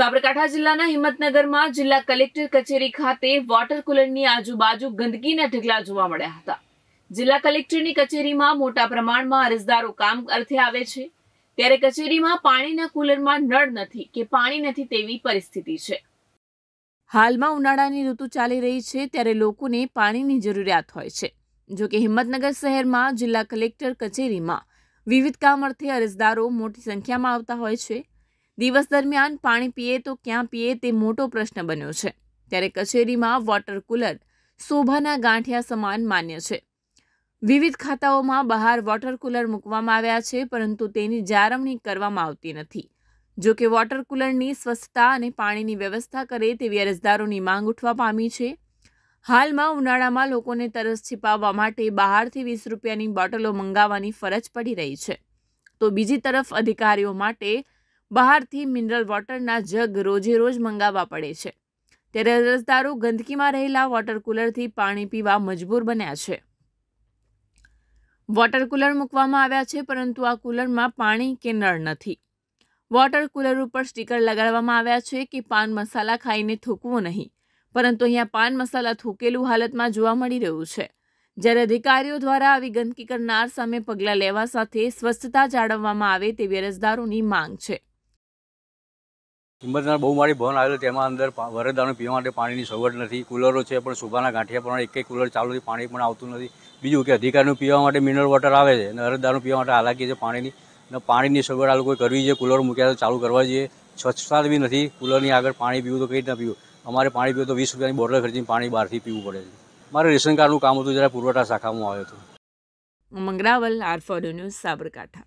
સાબરકાંઠા જિલ્લાના હિંમતનગરમાં જિલ્લા કલેક્ટર કચેરી ખાતે વોટર કુલરની આજુબાજુ ગંદકીના ઢગલા જોવા મળ્યા હતા જિલ્લા કલેક્ટરની કચેરીમાં મોટા પ્રમાણમાં અરજદારો કામ અર્થે આવે છે ત્યારે કચેરીમાં પાણીના કુલરમાં નળ નથી કે પાણી નથી તેવી પરિસ્થિતિ છે હાલમાં ઉનાળાની ઋતુ ચાલી રહી છે ત્યારે લોકોને પાણીની જરૂરિયાત હોય છે જો કે હિંમતનગર શહેરમાં જિલ્લા કલેક્ટર કચેરીમાં વિવિધ કામ અર્થે અરજદારો મોટી સંખ્યામાં આવતા હોય છે દિવસ દરમિયાન પાણી પીએ તો ક્યાં પીએ તે મોટો પ્રશ્ન બન્યો છે ત્યારે કચેરીમાં વોટર કુલર શોભાના ગાંઠિયા સમાન માન્ય છે વિવિધ ખાતાઓમાં બહાર વોટર કુલર મૂકવામાં આવ્યા છે પરંતુ તેની જાળવણી કરવામાં આવતી નથી જો કે વોટર કુલરની સ્વચ્છતા અને પાણીની વ્યવસ્થા કરે તેવી અરજદારોની માંગ ઉઠવા પામી છે હાલમાં ઉનાળામાં લોકોને તરસ છિપાવવા માટે બહારથી વીસ રૂપિયાની બોટલો મંગાવવાની ફરજ પડી રહી છે તો બીજી તરફ અધિકારીઓ માટે બહારથી મિનરલ વોટરના જગ રોજે રોજ મંગાવવા પડે છે ત્યારે અરજદારો ગંદકીમાં રહેલા વોટર કુલરથી પાણી પીવા મજબૂર બન્યા છે વોટર કુલર મૂકવામાં આવ્યા છે પરંતુ આ કુલરમાં પાણી કે નળ નથી વોટર કુલર ઉપર સ્ટીકર લગાડવામાં આવ્યા છે કે પાન મસાલા ખાઈને થૂકવું નહીં પરંતુ અહીંયા પાન મસાલા થૂકેલું હાલતમાં જોવા મળી રહ્યું છે જ્યારે અધિકારીઓ દ્વારા આવી ગંદકી કરનાર સામે પગલાં લેવા સાથે સ્વચ્છતા જાળવવામાં આવે તેવી અરજદારોની માંગ છે હિંમતનગર બહુ મારી ભવન આવેલો તેમાં અંદર વરદાનું પીવા માટે પાણીની સગવડ નથી કુલરો છે પણ સુભાના ગાંઠિયા પણ એક કુલર ચાલુ નથી પાણી પણ આવતું નથી બીજું કે અધિકારનું પીવા માટે મિનરલ વોટર આવે છે અને અરજદારનું પીવા માટે હાલાકી છે પાણીની અને પાણીની સગવડ આ કોઈ કરવી જોઈએ કુલર મૂક્યા ચાલુ કરવા જોઈએ સ્વચ્છતા બી નથી કુલરની આગળ પાણી પીવું તો કંઈ જ ના પીવું અમારે પાણી પીવું તો વીસ રૂપિયાની બોટલ ખર્ચીને પાણી બહારથી પીવું પડે છે મારે રેશન કાર્ડનું કામ હતું જ્યારે પુરવઠા શાખામાં આવ્યો હતો મંગરાવલ આર ન્યૂઝ સાબરકાંઠા